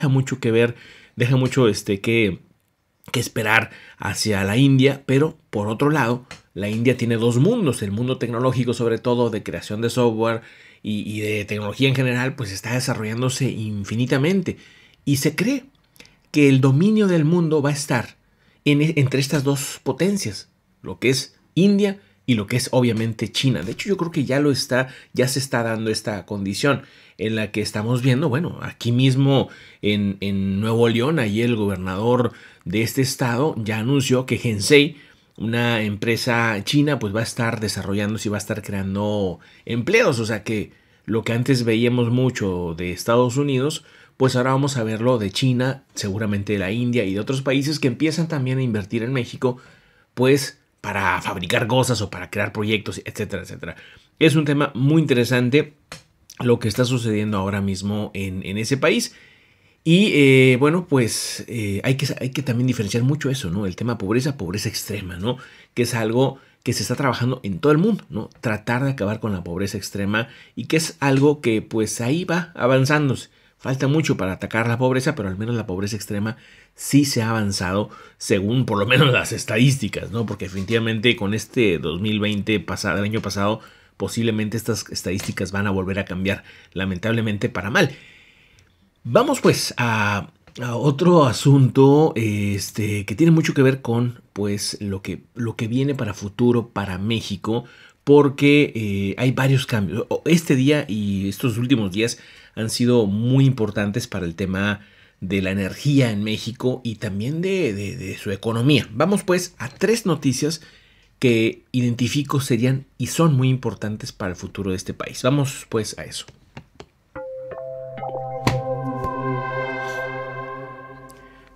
Deja mucho que ver, deja mucho este, que, esperar hacia la India, pero por otro lado, la India tiene dos mundos, el mundo tecnológico sobre todo de creación de software y, de tecnología en general, pues está desarrollándose infinitamente. Y se cree que el dominio del mundo va a estar e, entre estas dos potencias, lo que es India y lo que es obviamente China. De hecho, yo creo que ya lo está, ya se está dando esta condición en la que estamos viendo, bueno, aquí mismo en, Nuevo León, ahí el gobernador de este estado ya anunció que Gensei, una empresa china, pues va a estar desarrollándose y va a estar creando empleos. O sea que lo que antes veíamos mucho de Estados Unidos, pues ahora vamos a verlo de China, seguramente de la India y de otros países que empiezan también a invertir en México, pues para fabricar cosas o para crear proyectos, etcétera, etcétera. Es un tema muy interesante lo que está sucediendo ahora mismo en, ese país. Y eh, bueno, pues eh, hay, que, hay que también diferenciar mucho eso, ¿no? El tema pobreza, pobreza extrema, ¿no? Que es algo que se está trabajando en todo el mundo, ¿no? Tratar de acabar con la pobreza extrema y que es algo que pues ahí va avanzándose. Falta mucho para atacar la pobreza, pero al menos la pobreza extrema sí se ha avanzado según por lo menos las estadísticas, ¿no? Porque definitivamente con este 2020 pasado, el año pasado, posiblemente estas estadísticas van a volver a cambiar, lamentablemente para mal. Vamos pues a, otro asunto este, que tiene mucho que ver con pues lo que, lo que viene para futuro para México, porque eh, hay varios cambios. Este día y estos últimos días han sido muy importantes para el tema de la energía en México y también de, su economía. Vamos pues a tres noticias que identifico serían y son muy importantes para el futuro de este país. Vamos pues a eso.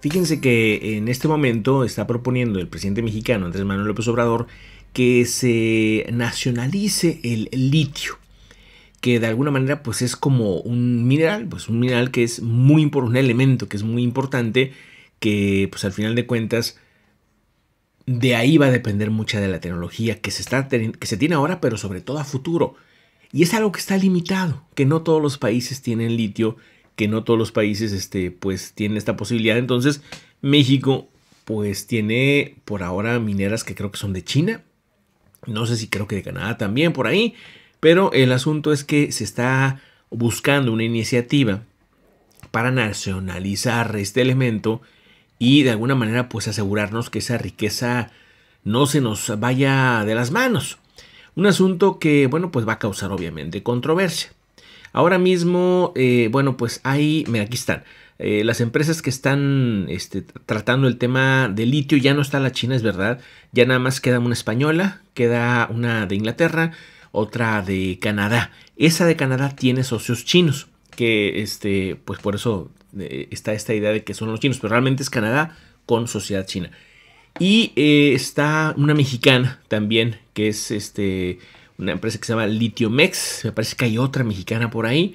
Fíjense que en este momento está proponiendo el presidente mexicano Andrés Manuel López Obrador que se nacionalice el litio que de alguna manera pues es como un mineral, pues un mineral que es muy importante, un elemento que es muy importante, que pues al final de cuentas de ahí va a depender mucha de la tecnología que se, está, que se tiene ahora, pero sobre todo a futuro. Y es algo que está limitado, que no todos los países tienen litio, que no todos los países este, pues tienen esta posibilidad. Entonces México pues tiene por ahora mineras que creo que son de China, no sé si creo que de Canadá también por ahí, pero el asunto es que se está buscando una iniciativa para nacionalizar este elemento y de alguna manera pues asegurarnos que esa riqueza no se nos vaya de las manos. Un asunto que bueno pues va a causar obviamente controversia. Ahora mismo, eh, bueno, pues hay, aquí están. Eh, las empresas que están este, tratando el tema de litio, ya no está la China, es verdad. Ya nada más queda una española, queda una de Inglaterra, otra de Canadá. Esa de Canadá tiene socios chinos, que este, pues por eso eh, está esta idea de que son los chinos, pero realmente es Canadá con sociedad china. Y eh, está una mexicana también, que es este, una empresa que se llama Litiomex, me parece que hay otra mexicana por ahí,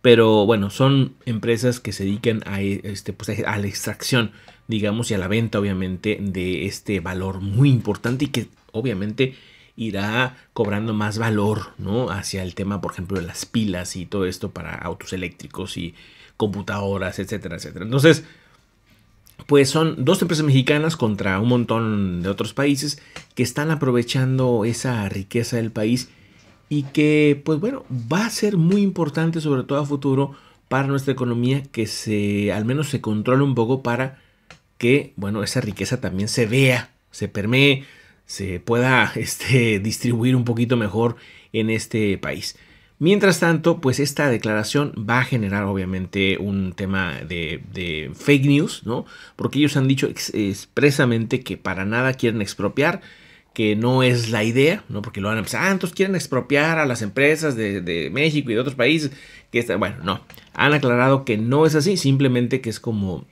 pero bueno, son empresas que se dedican a, este, pues, a la extracción, digamos, y a la venta, obviamente, de este valor muy importante y que obviamente irá cobrando más valor, ¿no? Hacia el tema, por ejemplo, de las pilas y todo esto para autos eléctricos y computadoras, etcétera, etcétera. Entonces, pues son dos empresas mexicanas contra un montón de otros países que están aprovechando esa riqueza del país y que, pues bueno, va a ser muy importante, sobre todo a futuro, para nuestra economía que se, al menos se controle un poco para que, bueno, esa riqueza también se vea, se permee, se pueda este, distribuir un poquito mejor en este país. Mientras tanto, pues esta declaración va a generar obviamente un tema de, fake news, ¿no? Porque ellos han dicho expresamente que para nada quieren expropiar, que no es la idea, ¿no? Porque lo han empezado, ah, entonces quieren expropiar a las empresas de, México y de otros países, que bueno, no, han aclarado que no es así, simplemente que es como,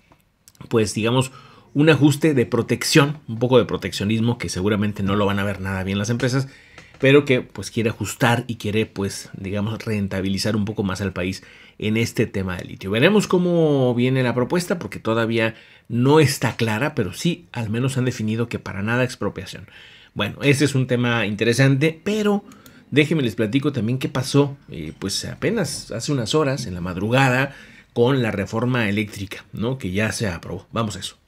pues digamos, un ajuste de protección, un poco de proteccionismo que seguramente no lo van a ver nada bien las empresas, pero que pues quiere ajustar y quiere pues digamos rentabilizar un poco más al país en este tema de litio. Veremos cómo viene la propuesta porque todavía no está clara, pero sí al menos han definido que para nada expropiación. Bueno, ese es un tema interesante, pero déjenme les platico también qué pasó eh, pues apenas hace unas horas en la madrugada con la reforma eléctrica, ¿no? Que ya se aprobó. Vamos a eso.